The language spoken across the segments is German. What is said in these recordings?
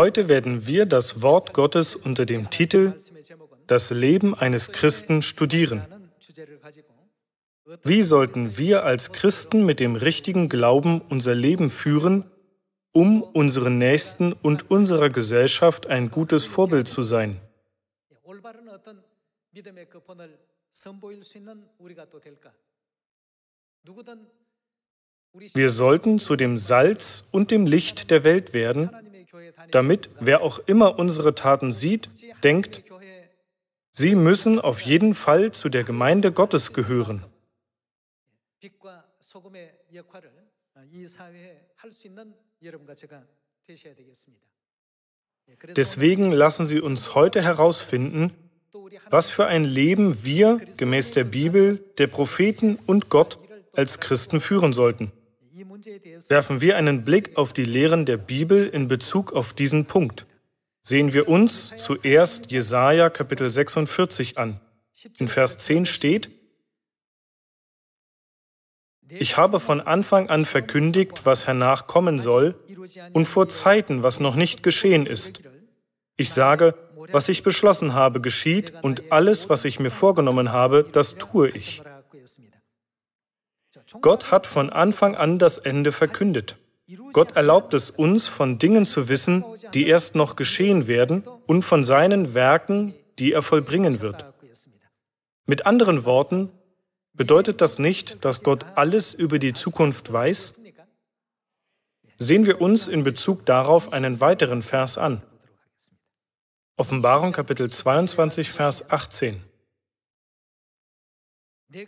Heute werden wir das Wort Gottes unter dem Titel Das Leben eines Christen studieren. Wie sollten wir als Christen mit dem richtigen Glauben unser Leben führen, um unseren Nächsten und unserer Gesellschaft ein gutes Vorbild zu sein? Wir sollten zu dem Salz und dem Licht der Welt werden, damit wer auch immer unsere Taten sieht, denkt, sie müssen auf jeden Fall zu der Gemeinde Gottes gehören. Deswegen lassen Sie uns heute herausfinden, was für ein Leben wir gemäß der Bibel, der Propheten und Gott als Christen führen sollten. Werfen wir einen Blick auf die Lehren der Bibel in Bezug auf diesen Punkt. Sehen wir uns zuerst Jesaja Kapitel 46 an. In Vers 10 steht: Ich habe von Anfang an verkündigt, was hernach kommen soll, und vor Zeiten, was noch nicht geschehen ist. Ich sage, was ich beschlossen habe, geschieht, und alles, was ich mir vorgenommen habe, das tue ich. Gott hat von Anfang an das Ende verkündet. Gott erlaubt es uns, von Dingen zu wissen, die erst noch geschehen werden, und von seinen Werken, die er vollbringen wird. Mit anderen Worten, bedeutet das nicht, dass Gott alles über die Zukunft weiß? Sehen wir uns in Bezug darauf einen weiteren Vers an. Offenbarung Kapitel 22, Vers 18.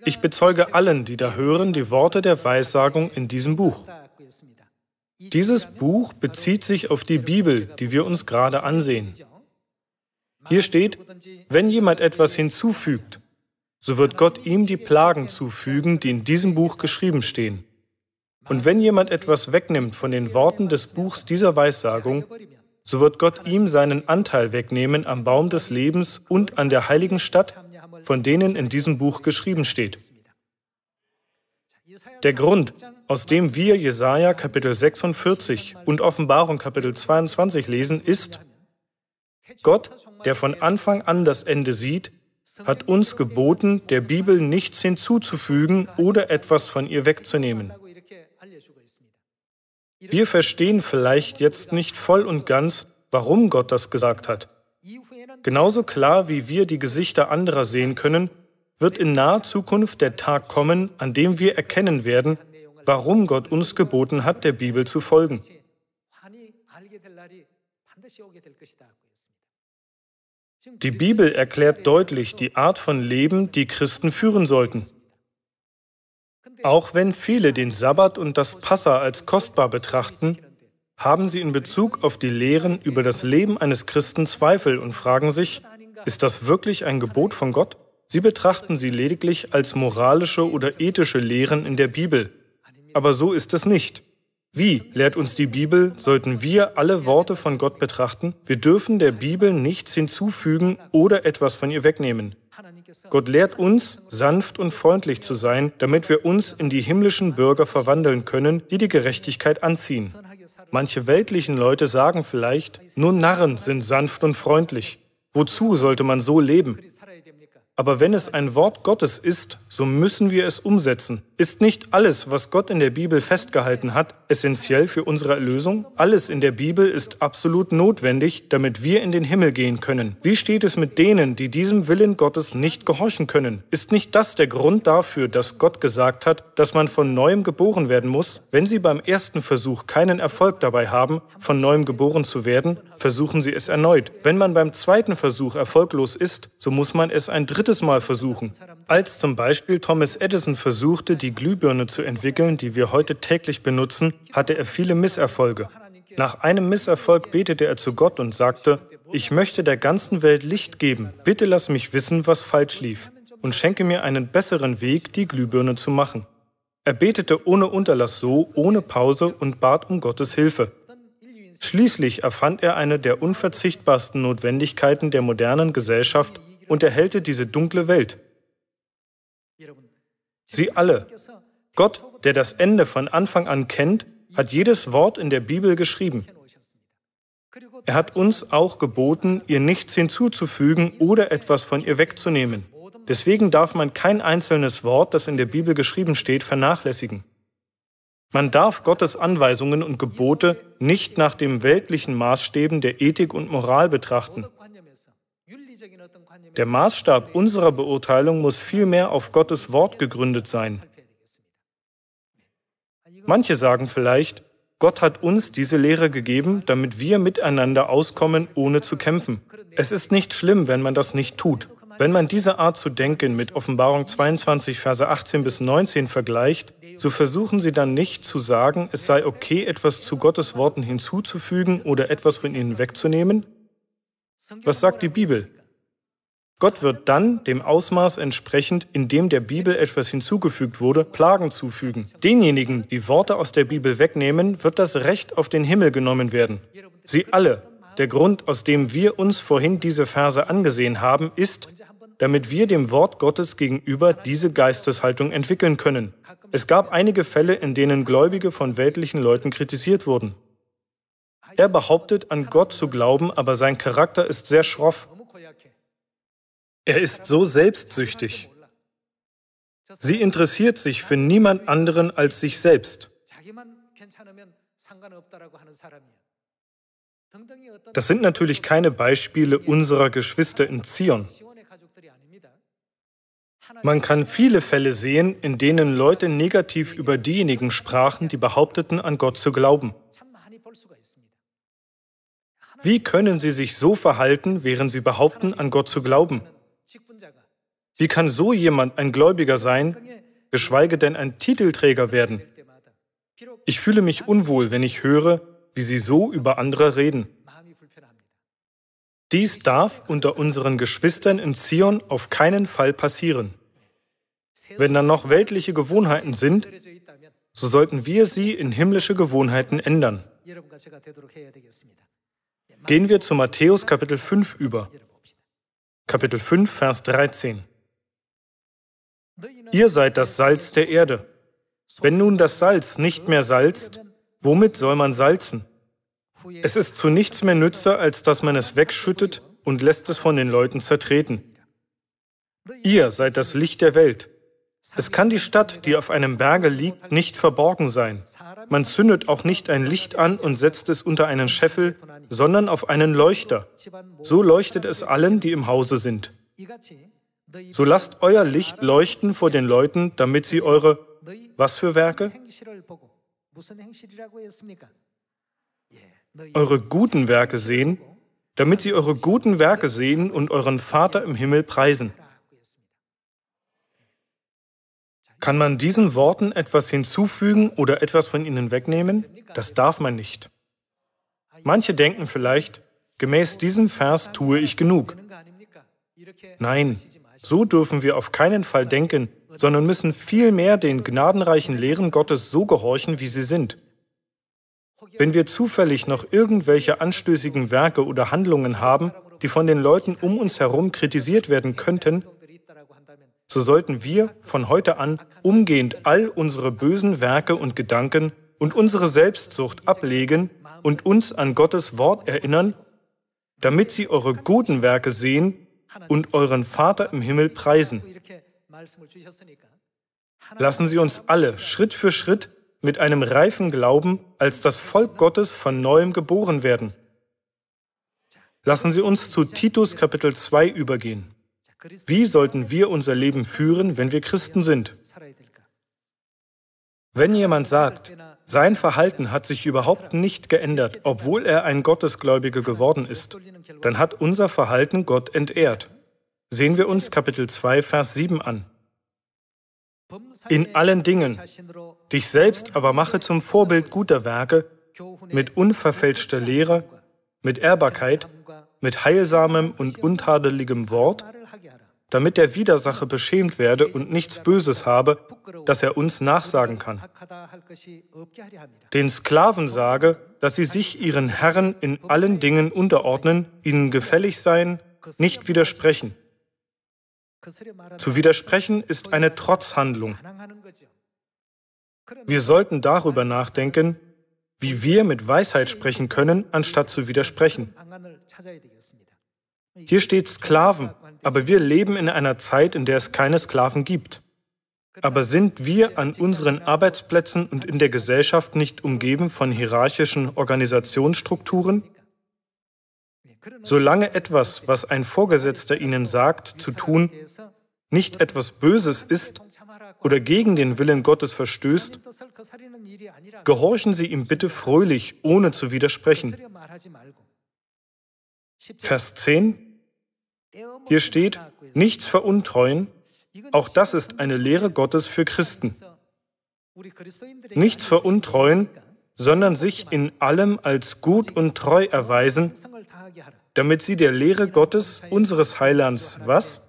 Ich bezeuge allen, die da hören, die Worte der Weissagung in diesem Buch. Dieses Buch bezieht sich auf die Bibel, die wir uns gerade ansehen. Hier steht, wenn jemand etwas hinzufügt, so wird Gott ihm die Plagen zufügen, die in diesem Buch geschrieben stehen. Und wenn jemand etwas wegnimmt von den Worten des Buchs dieser Weissagung, so wird Gott ihm seinen Anteil wegnehmen am Baum des Lebens und an der heiligen Stadt, von denen in diesem Buch geschrieben steht. Der Grund, aus dem wir Jesaja Kapitel 46 und Offenbarung Kapitel 22 lesen, ist, Gott, der von Anfang an das Ende sieht, hat uns geboten, der Bibel nichts hinzuzufügen oder etwas von ihr wegzunehmen. Wir verstehen vielleicht jetzt nicht voll und ganz, warum Gott das gesagt hat. Genauso klar wie wir die Gesichter anderer sehen können, wird in naher Zukunft der Tag kommen, an dem wir erkennen werden, warum Gott uns geboten hat, der Bibel zu folgen. Die Bibel erklärt deutlich die Art von Leben, die Christen führen sollten. Auch wenn viele den Sabbat und das Passa als kostbar betrachten, haben sie in Bezug auf die Lehren über das Leben eines Christen Zweifel und fragen sich, ist das wirklich ein Gebot von Gott? Sie betrachten sie lediglich als moralische oder ethische Lehren in der Bibel. Aber so ist es nicht. Wie, lehrt uns die Bibel, sollten wir alle Worte von Gott betrachten? Wir dürfen der Bibel nichts hinzufügen oder etwas von ihr wegnehmen. Gott lehrt uns, sanft und freundlich zu sein, damit wir uns in die himmlischen Bürger verwandeln können, die die Gerechtigkeit anziehen. Manche weltlichen Leute sagen vielleicht, nur Narren sind sanft und freundlich. Wozu sollte man so leben? Aber wenn es ein Wort Gottes ist, so müssen wir es umsetzen. Ist nicht alles, was Gott in der Bibel festgehalten hat, essentiell für unsere Erlösung? Alles in der Bibel ist absolut notwendig, damit wir in den Himmel gehen können. Wie steht es mit denen, die diesem Willen Gottes nicht gehorchen können? Ist nicht das der Grund dafür, dass Gott gesagt hat, dass man von neuem geboren werden muss? Wenn sie beim ersten Versuch keinen Erfolg dabei haben, von neuem geboren zu werden, versuchen sie es erneut. Wenn man beim zweiten Versuch erfolglos ist, so muss man es ein drittes drittes Mal versuchen. Als zum Beispiel Thomas Edison versuchte, die Glühbirne zu entwickeln, die wir heute täglich benutzen, hatte er viele Misserfolge. Nach einem Misserfolg betete er zu Gott und sagte, ich möchte der ganzen Welt Licht geben, bitte lass mich wissen, was falsch lief, und schenke mir einen besseren Weg, die Glühbirne zu machen. Er betete ohne Unterlass so, ohne Pause und bat um Gottes Hilfe. Schließlich erfand er eine der unverzichtbarsten Notwendigkeiten der modernen Gesellschaft, und erhellte diese dunkle Welt. Sie alle. Gott, der das Ende von Anfang an kennt, hat jedes Wort in der Bibel geschrieben. Er hat uns auch geboten, ihr nichts hinzuzufügen oder etwas von ihr wegzunehmen. Deswegen darf man kein einzelnes Wort, das in der Bibel geschrieben steht, vernachlässigen. Man darf Gottes Anweisungen und Gebote nicht nach den weltlichen Maßstäben der Ethik und Moral betrachten. Der Maßstab unserer Beurteilung muss vielmehr auf Gottes Wort gegründet sein. Manche sagen vielleicht, Gott hat uns diese Lehre gegeben, damit wir miteinander auskommen, ohne zu kämpfen. Es ist nicht schlimm, wenn man das nicht tut. Wenn man diese Art zu denken mit Offenbarung 22, Verse 18 bis 19 vergleicht, so versuchen sie dann nicht zu sagen, es sei okay, etwas zu Gottes Worten hinzuzufügen oder etwas von ihnen wegzunehmen. Was sagt die Bibel? Gott wird dann dem Ausmaß entsprechend, in dem der Bibel etwas hinzugefügt wurde, Plagen zufügen. Denjenigen, die Worte aus der Bibel wegnehmen, wird das Recht auf den Himmel genommen werden. Sie alle, der Grund, aus dem wir uns vorhin diese Verse angesehen haben, ist, damit wir dem Wort Gottes gegenüber diese Geisteshaltung entwickeln können. Es gab einige Fälle, in denen Gläubige von weltlichen Leuten kritisiert wurden. Er behauptet, an Gott zu glauben, aber sein Charakter ist sehr schroff. Er ist so selbstsüchtig. Sie interessiert sich für niemand anderen als sich selbst. Das sind natürlich keine Beispiele unserer Geschwister in Zion. Man kann viele Fälle sehen, in denen Leute negativ über diejenigen sprachen, die behaupteten, an Gott zu glauben. Wie können sie sich so verhalten, während sie behaupten, an Gott zu glauben? Wie kann so jemand ein Gläubiger sein, geschweige denn ein Titelträger werden? Ich fühle mich unwohl, wenn ich höre, wie sie so über andere reden. Dies darf unter unseren Geschwistern in Zion auf keinen Fall passieren. Wenn dann noch weltliche Gewohnheiten sind, so sollten wir sie in himmlische Gewohnheiten ändern. Gehen wir zu Matthäus Kapitel 5 über. Kapitel 5, Vers 13. Ihr seid das Salz der Erde. Wenn nun das Salz nicht mehr salzt, womit soll man salzen? Es ist zu nichts mehr nütze, als dass man es wegschüttet und lässt es von den Leuten zertreten. Ihr seid das Licht der Welt. Es kann die Stadt, die auf einem Berge liegt, nicht verborgen sein. Man zündet auch nicht ein Licht an und setzt es unter einen Scheffel, sondern auf einen Leuchter. So leuchtet es allen, die im Hause sind. So lasst euer Licht leuchten vor den Leuten, damit sie eure was für Werke? Eure guten Werke sehen, damit sie eure guten Werke sehen und euren Vater im Himmel preisen. Kann man diesen Worten etwas hinzufügen oder etwas von ihnen wegnehmen? Das darf man nicht. Manche denken vielleicht, gemäß diesem Vers tue ich genug. Nein, so dürfen wir auf keinen Fall denken, sondern müssen vielmehr den gnadenreichen Lehren Gottes so gehorchen, wie sie sind. Wenn wir zufällig noch irgendwelche anstößigen Werke oder Handlungen haben, die von den Leuten um uns herum kritisiert werden könnten, so sollten wir von heute an umgehend all unsere bösen Werke und Gedanken und unsere Selbstsucht ablegen und uns an Gottes Wort erinnern, damit sie eure guten Werke sehen und euren Vater im Himmel preisen. Lassen Sie uns alle Schritt für Schritt mit einem reifen Glauben als das Volk Gottes von neuem geboren werden. Lassen Sie uns zu Titus Kapitel 2 übergehen. Wie sollten wir unser Leben führen, wenn wir Christen sind? Wenn jemand sagt, sein Verhalten hat sich überhaupt nicht geändert, obwohl er ein Gottesgläubiger geworden ist. Dann hat unser Verhalten Gott entehrt. Sehen wir uns Kapitel 2, Vers 7 an. In allen Dingen, dich selbst aber mache zum Vorbild guter Werke, mit unverfälschter Lehre, mit Ehrbarkeit, mit heilsamem und untadeligem Wort, damit der Widersacher beschämt werde und nichts Böses habe, das er uns nachsagen kann. Den Sklaven sage, dass sie sich ihren Herren in allen Dingen unterordnen, ihnen gefällig seien, nicht widersprechen. Zu widersprechen ist eine Trotzhandlung. Wir sollten darüber nachdenken, wie wir mit Weisheit sprechen können, anstatt zu widersprechen. Hier steht Sklaven, aber wir leben in einer Zeit, in der es keine Sklaven gibt. Aber sind wir an unseren Arbeitsplätzen und in der Gesellschaft nicht umgeben von hierarchischen Organisationsstrukturen? Solange etwas, was ein Vorgesetzter ihnen sagt, zu tun, nicht etwas Böses ist oder gegen den Willen Gottes verstößt, gehorchen Sie ihm bitte fröhlich, ohne zu widersprechen. Vers 10 hier steht, nichts veruntreuen. Auch das ist eine Lehre Gottes für Christen. Nichts veruntreuen, sondern sich in allem als gut und treu erweisen, damit sie der Lehre Gottes, unseres Heilands, was?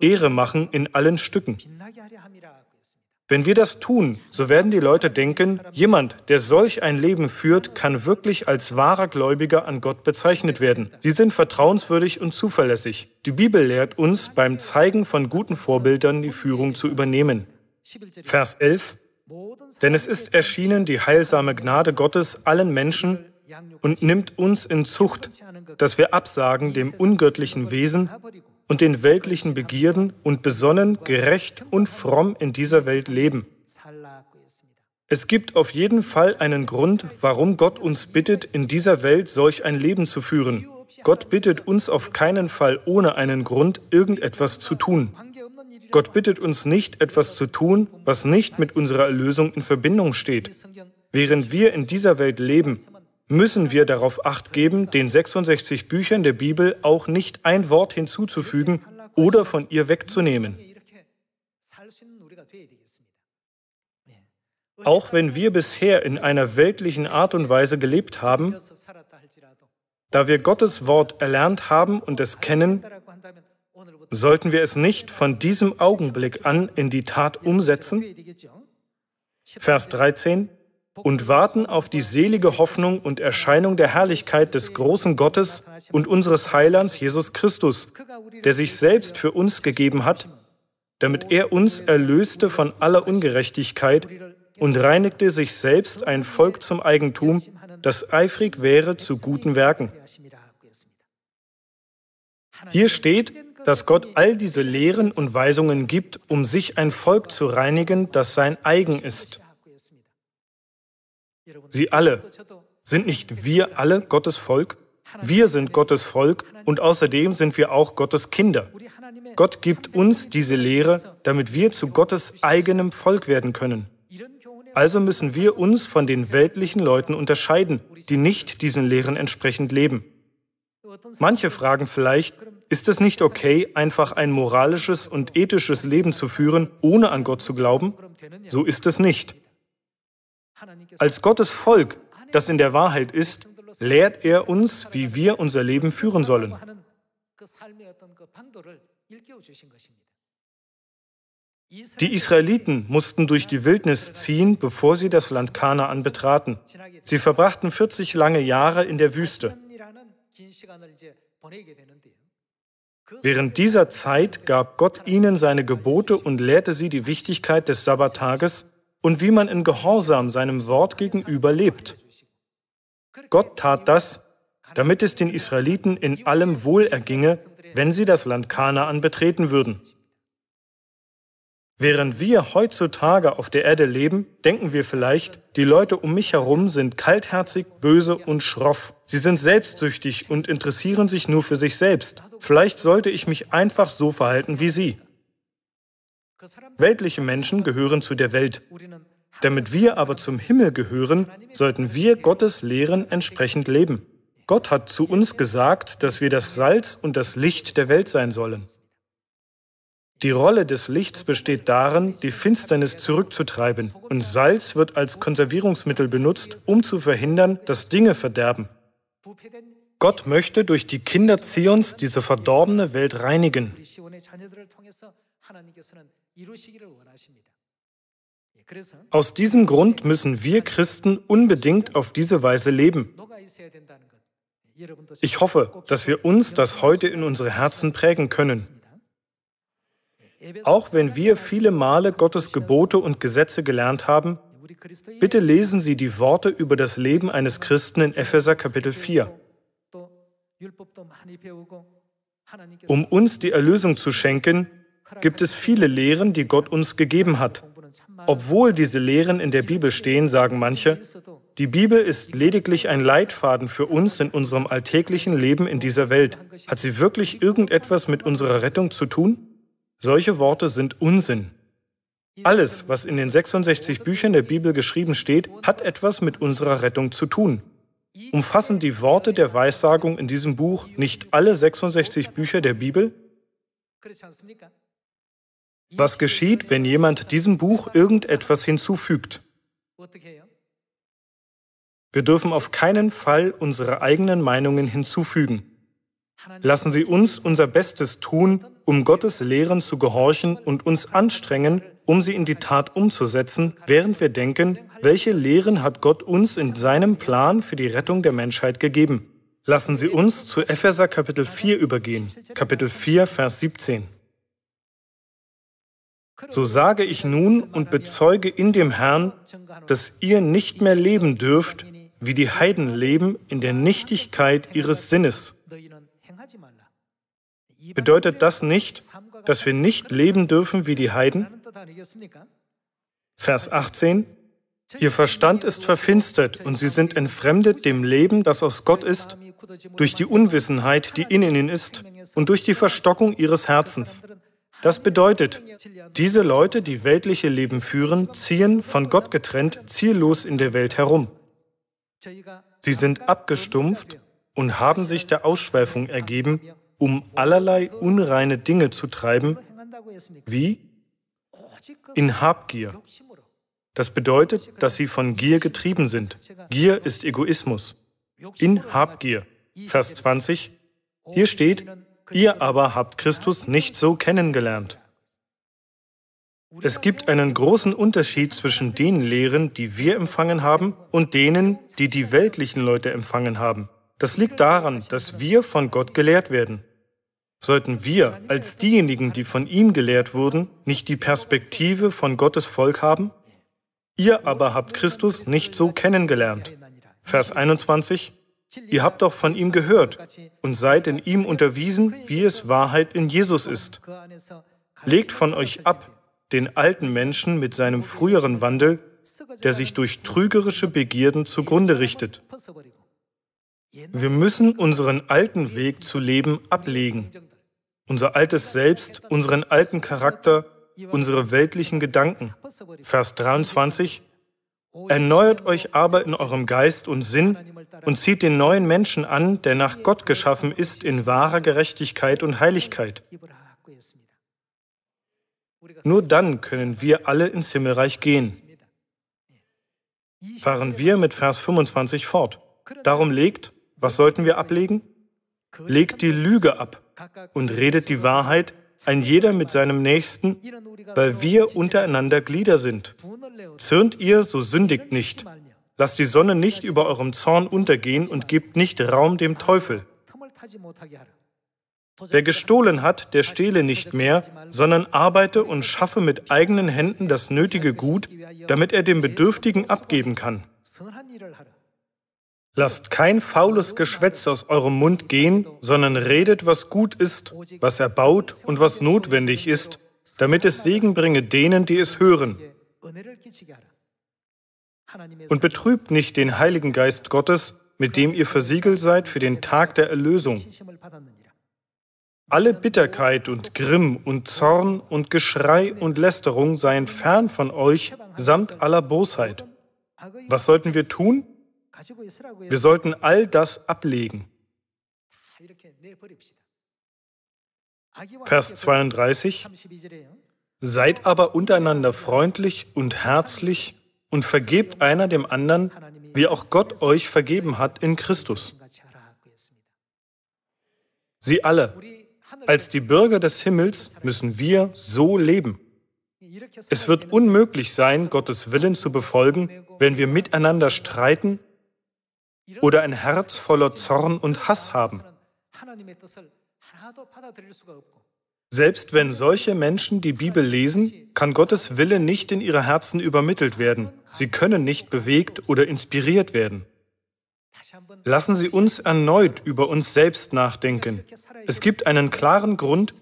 Ehre machen in allen Stücken. Wenn wir das tun, so werden die Leute denken, jemand, der solch ein Leben führt, kann wirklich als wahrer Gläubiger an Gott bezeichnet werden. Sie sind vertrauenswürdig und zuverlässig. Die Bibel lehrt uns, beim Zeigen von guten Vorbildern die Führung zu übernehmen. Vers 11. Denn es ist erschienen die heilsame Gnade Gottes allen Menschen und nimmt uns in Zucht, dass wir absagen dem ungöttlichen Wesen und den weltlichen Begierden und besonnen, gerecht und fromm in dieser Welt leben. Es gibt auf jeden Fall einen Grund, warum Gott uns bittet, in dieser Welt solch ein Leben zu führen. Gott bittet uns auf keinen Fall ohne einen Grund, irgendetwas zu tun. Gott bittet uns nicht, etwas zu tun, was nicht mit unserer Erlösung in Verbindung steht. Während wir in dieser Welt leben, müssen wir darauf acht geben, den 66 Büchern der Bibel auch nicht ein Wort hinzuzufügen oder von ihr wegzunehmen. Auch wenn wir bisher in einer weltlichen Art und Weise gelebt haben, da wir Gottes Wort erlernt haben und es kennen, sollten wir es nicht von diesem Augenblick an in die Tat umsetzen? Vers 13 und warten auf die selige Hoffnung und Erscheinung der Herrlichkeit des großen Gottes und unseres Heilands Jesus Christus, der sich selbst für uns gegeben hat, damit er uns erlöste von aller Ungerechtigkeit und reinigte sich selbst ein Volk zum Eigentum, das eifrig wäre zu guten Werken. Hier steht, dass Gott all diese Lehren und Weisungen gibt, um sich ein Volk zu reinigen, das sein eigen ist. Sie alle. Sind nicht wir alle Gottes Volk? Wir sind Gottes Volk und außerdem sind wir auch Gottes Kinder. Gott gibt uns diese Lehre, damit wir zu Gottes eigenem Volk werden können. Also müssen wir uns von den weltlichen Leuten unterscheiden, die nicht diesen Lehren entsprechend leben. Manche fragen vielleicht, ist es nicht okay, einfach ein moralisches und ethisches Leben zu führen, ohne an Gott zu glauben? So ist es nicht. Als Gottes Volk, das in der Wahrheit ist, lehrt er uns, wie wir unser Leben führen sollen. Die Israeliten mussten durch die Wildnis ziehen, bevor sie das Land Kanaan betraten. Sie verbrachten 40 lange Jahre in der Wüste. Während dieser Zeit gab Gott ihnen seine Gebote und lehrte sie die Wichtigkeit des Sabbattages und wie man in Gehorsam seinem Wort gegenüber lebt. Gott tat das, damit es den Israeliten in allem wohl erginge, wenn sie das Land Kanaan betreten würden. Während wir heutzutage auf der Erde leben, denken wir vielleicht, die Leute um mich herum sind kaltherzig, böse und schroff. Sie sind selbstsüchtig und interessieren sich nur für sich selbst. Vielleicht sollte ich mich einfach so verhalten wie sie. Weltliche Menschen gehören zu der Welt. Damit wir aber zum Himmel gehören, sollten wir Gottes Lehren entsprechend leben. Gott hat zu uns gesagt, dass wir das Salz und das Licht der Welt sein sollen. Die Rolle des Lichts besteht darin, die Finsternis zurückzutreiben, und Salz wird als Konservierungsmittel benutzt, um zu verhindern, dass Dinge verderben. Gott möchte durch die Kinder Zions diese verdorbene Welt reinigen. Aus diesem Grund müssen wir Christen unbedingt auf diese Weise leben. Ich hoffe, dass wir uns das heute in unsere Herzen prägen können. Auch wenn wir viele Male Gottes Gebote und Gesetze gelernt haben, bitte lesen Sie die Worte über das Leben eines Christen in Epheser Kapitel 4. Um uns die Erlösung zu schenken, gibt es viele Lehren, die Gott uns gegeben hat. Obwohl diese Lehren in der Bibel stehen, sagen manche, die Bibel ist lediglich ein Leitfaden für uns in unserem alltäglichen Leben in dieser Welt. Hat sie wirklich irgendetwas mit unserer Rettung zu tun? Solche Worte sind Unsinn. Alles, was in den 66 Büchern der Bibel geschrieben steht, hat etwas mit unserer Rettung zu tun. Umfassen die Worte der Weissagung in diesem Buch nicht alle 66 Bücher der Bibel? Was geschieht, wenn jemand diesem Buch irgendetwas hinzufügt? Wir dürfen auf keinen Fall unsere eigenen Meinungen hinzufügen. Lassen Sie uns unser Bestes tun, um Gottes Lehren zu gehorchen und uns anstrengen, um sie in die Tat umzusetzen, während wir denken, welche Lehren hat Gott uns in seinem Plan für die Rettung der Menschheit gegeben. Lassen Sie uns zu Epheser Kapitel 4 übergehen. Kapitel 4, Vers 17. So sage ich nun und bezeuge in dem Herrn, dass ihr nicht mehr leben dürft, wie die Heiden leben, in der Nichtigkeit ihres Sinnes. Bedeutet das nicht, dass wir nicht leben dürfen wie die Heiden? Vers 18. Ihr Verstand ist verfinstert und sie sind entfremdet dem Leben, das aus Gott ist, durch die Unwissenheit, die in ihnen ist, und durch die Verstockung ihres Herzens. Das bedeutet, diese Leute, die weltliche Leben führen, ziehen, von Gott getrennt, ziellos in der Welt herum. Sie sind abgestumpft und haben sich der Ausschweifung ergeben, um allerlei unreine Dinge zu treiben, wie in Habgier. Das bedeutet, dass sie von Gier getrieben sind. Gier ist Egoismus. In Habgier. Vers 20. Hier steht, Ihr aber habt Christus nicht so kennengelernt. Es gibt einen großen Unterschied zwischen den Lehren, die wir empfangen haben, und denen, die die weltlichen Leute empfangen haben. Das liegt daran, dass wir von Gott gelehrt werden. Sollten wir als diejenigen, die von ihm gelehrt wurden, nicht die Perspektive von Gottes Volk haben? Ihr aber habt Christus nicht so kennengelernt. Vers 21 Ihr habt doch von ihm gehört und seid in ihm unterwiesen, wie es Wahrheit in Jesus ist. Legt von euch ab den alten Menschen mit seinem früheren Wandel, der sich durch trügerische Begierden zugrunde richtet. Wir müssen unseren alten Weg zu leben ablegen, unser altes Selbst, unseren alten Charakter, unsere weltlichen Gedanken. Vers 23. Erneuert euch aber in eurem Geist und Sinn, und zieht den neuen Menschen an, der nach Gott geschaffen ist in wahrer Gerechtigkeit und Heiligkeit. Nur dann können wir alle ins Himmelreich gehen. Fahren wir mit Vers 25 fort. Darum legt, was sollten wir ablegen? Legt die Lüge ab und redet die Wahrheit, ein jeder mit seinem Nächsten, weil wir untereinander Glieder sind. Zürnt ihr, so sündigt nicht. Lasst die Sonne nicht über eurem Zorn untergehen und gebt nicht Raum dem Teufel. Wer gestohlen hat, der stehle nicht mehr, sondern arbeite und schaffe mit eigenen Händen das nötige Gut, damit er dem Bedürftigen abgeben kann. Lasst kein faules Geschwätz aus eurem Mund gehen, sondern redet, was gut ist, was erbaut und was notwendig ist, damit es Segen bringe denen, die es hören. Und betrübt nicht den Heiligen Geist Gottes, mit dem ihr versiegelt seid für den Tag der Erlösung. Alle Bitterkeit und Grimm und Zorn und Geschrei und Lästerung seien fern von euch samt aller Bosheit. Was sollten wir tun? Wir sollten all das ablegen. Vers 32. Seid aber untereinander freundlich und herzlich und vergebt einer dem anderen, wie auch Gott euch vergeben hat in Christus. Sie alle, als die Bürger des Himmels, müssen wir so leben. Es wird unmöglich sein, Gottes Willen zu befolgen, wenn wir miteinander streiten oder ein Herz voller Zorn und Hass haben. Selbst wenn solche Menschen die Bibel lesen, kann Gottes Wille nicht in ihre Herzen übermittelt werden. Sie können nicht bewegt oder inspiriert werden. Lassen Sie uns erneut über uns selbst nachdenken. Es gibt einen klaren Grund,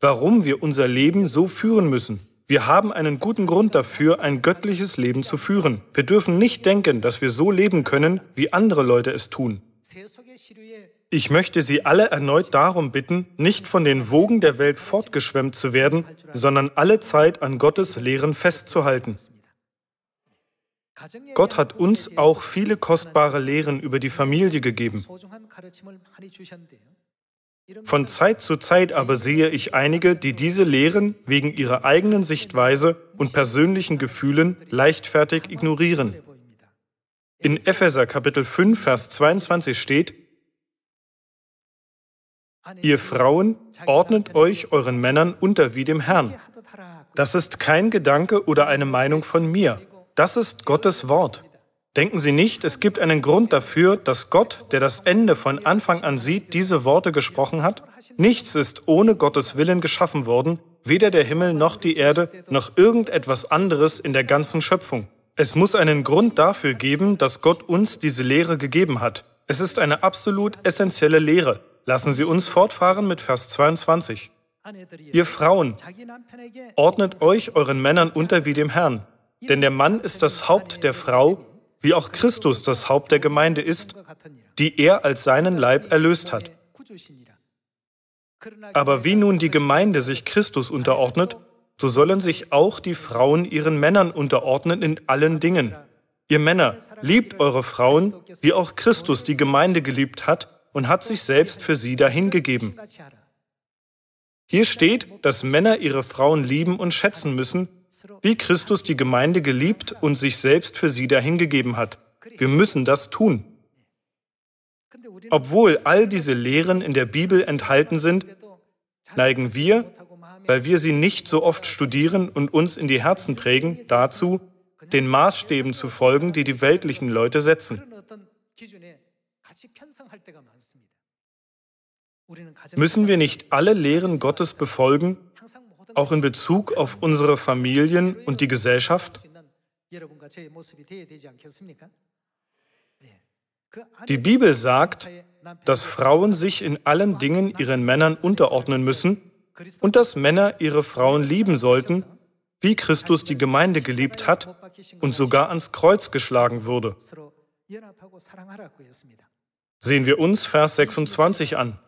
warum wir unser Leben so führen müssen. Wir haben einen guten Grund dafür, ein göttliches Leben zu führen. Wir dürfen nicht denken, dass wir so leben können, wie andere Leute es tun. Ich möchte Sie alle erneut darum bitten, nicht von den Wogen der Welt fortgeschwemmt zu werden, sondern alle Zeit an Gottes Lehren festzuhalten. Gott hat uns auch viele kostbare Lehren über die Familie gegeben. Von Zeit zu Zeit aber sehe ich einige, die diese Lehren wegen ihrer eigenen Sichtweise und persönlichen Gefühlen leichtfertig ignorieren. In Epheser Kapitel 5, Vers 22 steht, Ihr Frauen, ordnet euch euren Männern unter wie dem Herrn. Das ist kein Gedanke oder eine Meinung von mir. Das ist Gottes Wort. Denken Sie nicht, es gibt einen Grund dafür, dass Gott, der das Ende von Anfang an sieht, diese Worte gesprochen hat? Nichts ist ohne Gottes Willen geschaffen worden, weder der Himmel noch die Erde noch irgendetwas anderes in der ganzen Schöpfung. Es muss einen Grund dafür geben, dass Gott uns diese Lehre gegeben hat. Es ist eine absolut essentielle Lehre, Lassen Sie uns fortfahren mit Vers 22. Ihr Frauen, ordnet euch euren Männern unter wie dem Herrn, denn der Mann ist das Haupt der Frau, wie auch Christus das Haupt der Gemeinde ist, die er als seinen Leib erlöst hat. Aber wie nun die Gemeinde sich Christus unterordnet, so sollen sich auch die Frauen ihren Männern unterordnen in allen Dingen. Ihr Männer, liebt eure Frauen, wie auch Christus die Gemeinde geliebt hat und hat sich selbst für sie dahingegeben. Hier steht, dass Männer ihre Frauen lieben und schätzen müssen, wie Christus die Gemeinde geliebt und sich selbst für sie dahingegeben hat. Wir müssen das tun. Obwohl all diese Lehren in der Bibel enthalten sind, neigen wir, weil wir sie nicht so oft studieren und uns in die Herzen prägen, dazu, den Maßstäben zu folgen, die die weltlichen Leute setzen. Müssen wir nicht alle Lehren Gottes befolgen, auch in Bezug auf unsere Familien und die Gesellschaft? Die Bibel sagt, dass Frauen sich in allen Dingen ihren Männern unterordnen müssen und dass Männer ihre Frauen lieben sollten, wie Christus die Gemeinde geliebt hat und sogar ans Kreuz geschlagen wurde. Sehen wir uns Vers 26 an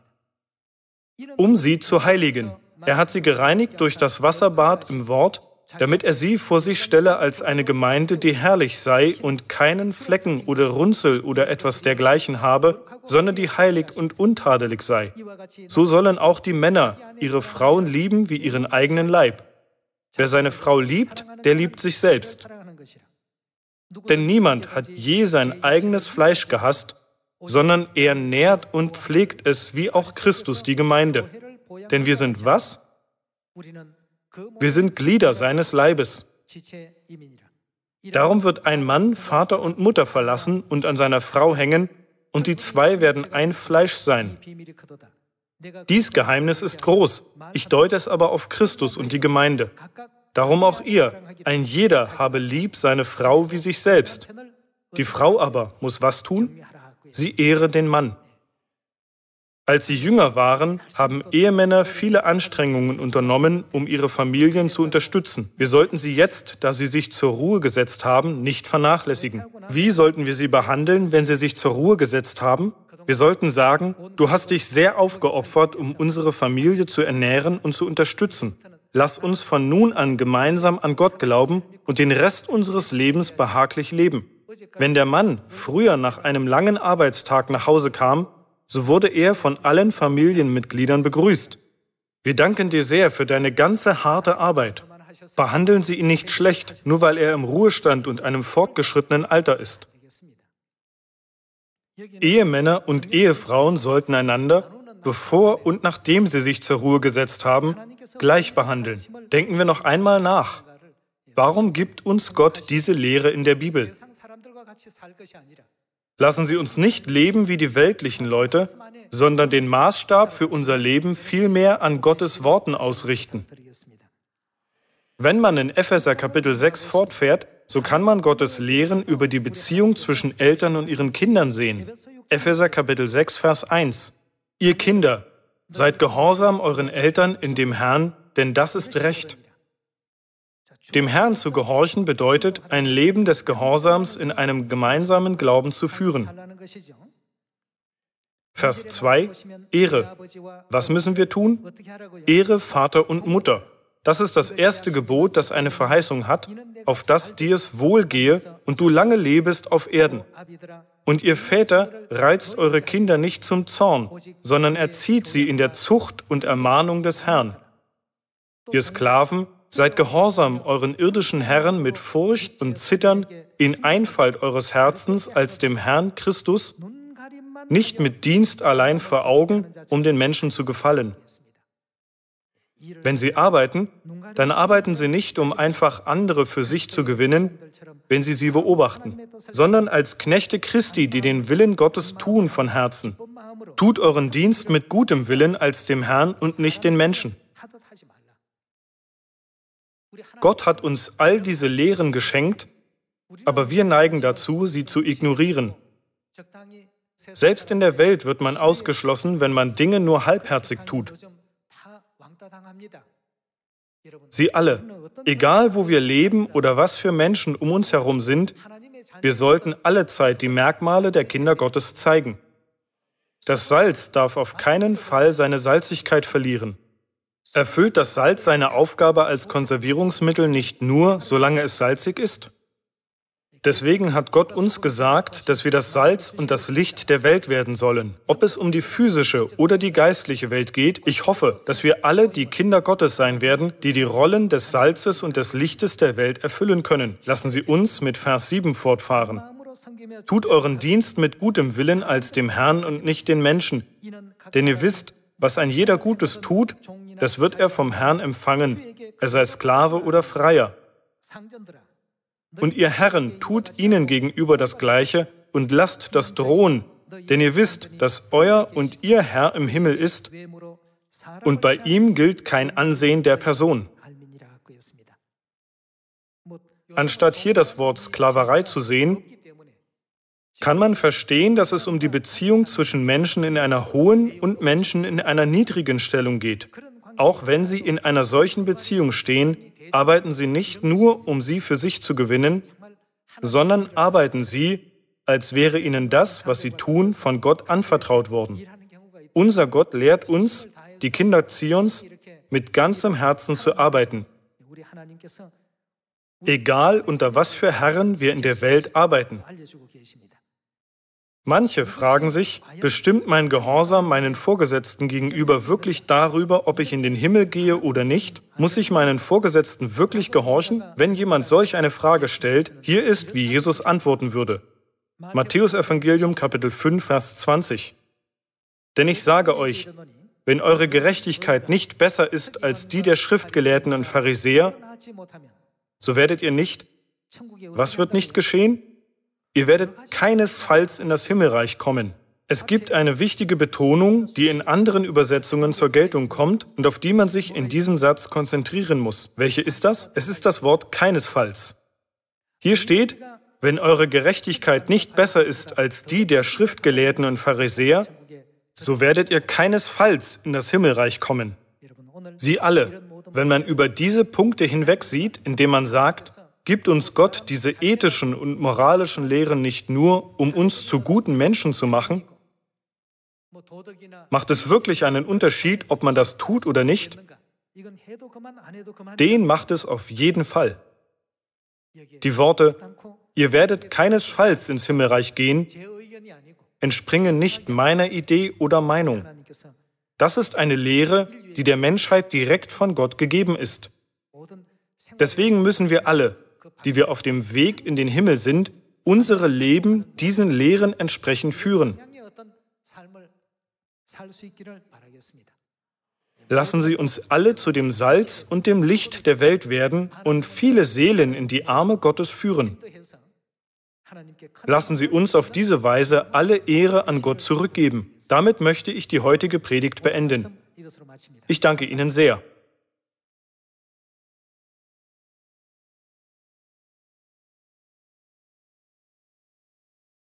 um sie zu heiligen. Er hat sie gereinigt durch das Wasserbad im Wort, damit er sie vor sich stelle als eine Gemeinde, die herrlich sei und keinen Flecken oder Runzel oder etwas dergleichen habe, sondern die heilig und untadelig sei. So sollen auch die Männer ihre Frauen lieben wie ihren eigenen Leib. Wer seine Frau liebt, der liebt sich selbst. Denn niemand hat je sein eigenes Fleisch gehasst, sondern er nährt und pflegt es wie auch Christus die Gemeinde. Denn wir sind was? Wir sind Glieder seines Leibes. Darum wird ein Mann Vater und Mutter verlassen und an seiner Frau hängen, und die zwei werden ein Fleisch sein. Dies Geheimnis ist groß, ich deute es aber auf Christus und die Gemeinde. Darum auch ihr, ein jeder habe lieb seine Frau wie sich selbst. Die Frau aber muss was tun? Sie ehre den Mann. Als sie jünger waren, haben Ehemänner viele Anstrengungen unternommen, um ihre Familien zu unterstützen. Wir sollten sie jetzt, da sie sich zur Ruhe gesetzt haben, nicht vernachlässigen. Wie sollten wir sie behandeln, wenn sie sich zur Ruhe gesetzt haben? Wir sollten sagen, du hast dich sehr aufgeopfert, um unsere Familie zu ernähren und zu unterstützen. Lass uns von nun an gemeinsam an Gott glauben und den Rest unseres Lebens behaglich leben. Wenn der Mann früher nach einem langen Arbeitstag nach Hause kam, so wurde er von allen Familienmitgliedern begrüßt. Wir danken dir sehr für deine ganze harte Arbeit. Behandeln Sie ihn nicht schlecht, nur weil er im Ruhestand und einem fortgeschrittenen Alter ist. Ehemänner und Ehefrauen sollten einander, bevor und nachdem sie sich zur Ruhe gesetzt haben, gleich behandeln. Denken wir noch einmal nach. Warum gibt uns Gott diese Lehre in der Bibel? Lassen Sie uns nicht leben wie die weltlichen Leute, sondern den Maßstab für unser Leben vielmehr an Gottes Worten ausrichten. Wenn man in Epheser Kapitel 6 fortfährt, so kann man Gottes Lehren über die Beziehung zwischen Eltern und ihren Kindern sehen. Epheser Kapitel 6, Vers 1. Ihr Kinder, seid gehorsam euren Eltern in dem Herrn, denn das ist Recht. Dem Herrn zu gehorchen bedeutet, ein Leben des Gehorsams in einem gemeinsamen Glauben zu führen. Vers 2, Ehre. Was müssen wir tun? Ehre Vater und Mutter. Das ist das erste Gebot, das eine Verheißung hat, auf das dir es wohlgehe und du lange lebest auf Erden. Und ihr Väter reizt eure Kinder nicht zum Zorn, sondern erzieht sie in der Zucht und Ermahnung des Herrn. Ihr Sklaven, Seid gehorsam euren irdischen Herren mit Furcht und Zittern in Einfalt eures Herzens als dem Herrn Christus, nicht mit Dienst allein vor Augen, um den Menschen zu gefallen. Wenn sie arbeiten, dann arbeiten sie nicht, um einfach andere für sich zu gewinnen, wenn sie sie beobachten, sondern als Knechte Christi, die den Willen Gottes tun von Herzen. Tut euren Dienst mit gutem Willen als dem Herrn und nicht den Menschen. Gott hat uns all diese Lehren geschenkt, aber wir neigen dazu, sie zu ignorieren. Selbst in der Welt wird man ausgeschlossen, wenn man Dinge nur halbherzig tut. Sie alle, egal wo wir leben oder was für Menschen um uns herum sind, wir sollten allezeit die Merkmale der Kinder Gottes zeigen. Das Salz darf auf keinen Fall seine Salzigkeit verlieren. Erfüllt das Salz seine Aufgabe als Konservierungsmittel nicht nur, solange es salzig ist? Deswegen hat Gott uns gesagt, dass wir das Salz und das Licht der Welt werden sollen. Ob es um die physische oder die geistliche Welt geht, ich hoffe, dass wir alle die Kinder Gottes sein werden, die die Rollen des Salzes und des Lichtes der Welt erfüllen können. Lassen Sie uns mit Vers 7 fortfahren. Tut euren Dienst mit gutem Willen als dem Herrn und nicht den Menschen, denn ihr wisst, was ein jeder Gutes tut, das wird er vom Herrn empfangen, er sei Sklave oder Freier. Und ihr Herren, tut ihnen gegenüber das Gleiche und lasst das drohen, denn ihr wisst, dass euer und ihr Herr im Himmel ist, und bei ihm gilt kein Ansehen der Person. Anstatt hier das Wort Sklaverei zu sehen, kann man verstehen, dass es um die Beziehung zwischen Menschen in einer hohen und Menschen in einer niedrigen Stellung geht. Auch wenn sie in einer solchen Beziehung stehen, arbeiten sie nicht nur, um sie für sich zu gewinnen, sondern arbeiten sie, als wäre ihnen das, was sie tun, von Gott anvertraut worden. Unser Gott lehrt uns, die Kinder Zions, mit ganzem Herzen zu arbeiten. Egal unter was für Herren wir in der Welt arbeiten. Manche fragen sich, bestimmt mein Gehorsam meinen Vorgesetzten gegenüber wirklich darüber, ob ich in den Himmel gehe oder nicht? Muss ich meinen Vorgesetzten wirklich gehorchen? Wenn jemand solch eine Frage stellt, hier ist, wie Jesus antworten würde. Matthäus Evangelium Kapitel 5, Vers 20. Denn ich sage euch, wenn eure Gerechtigkeit nicht besser ist als die der Schriftgelehrten und Pharisäer, so werdet ihr nicht. Was wird nicht geschehen? Ihr werdet keinesfalls in das Himmelreich kommen. Es gibt eine wichtige Betonung, die in anderen Übersetzungen zur Geltung kommt und auf die man sich in diesem Satz konzentrieren muss. Welche ist das? Es ist das Wort keinesfalls. Hier steht, wenn eure Gerechtigkeit nicht besser ist als die der Schriftgelehrten und Pharisäer, so werdet ihr keinesfalls in das Himmelreich kommen. Sie alle, wenn man über diese Punkte hinweg sieht, indem man sagt, gibt uns Gott diese ethischen und moralischen Lehren nicht nur, um uns zu guten Menschen zu machen? Macht es wirklich einen Unterschied, ob man das tut oder nicht? Den macht es auf jeden Fall. Die Worte, ihr werdet keinesfalls ins Himmelreich gehen, entspringen nicht meiner Idee oder Meinung. Das ist eine Lehre, die der Menschheit direkt von Gott gegeben ist. Deswegen müssen wir alle, die wir auf dem Weg in den Himmel sind, unsere Leben diesen Lehren entsprechend führen. Lassen Sie uns alle zu dem Salz und dem Licht der Welt werden und viele Seelen in die Arme Gottes führen. Lassen Sie uns auf diese Weise alle Ehre an Gott zurückgeben. Damit möchte ich die heutige Predigt beenden. Ich danke Ihnen sehr.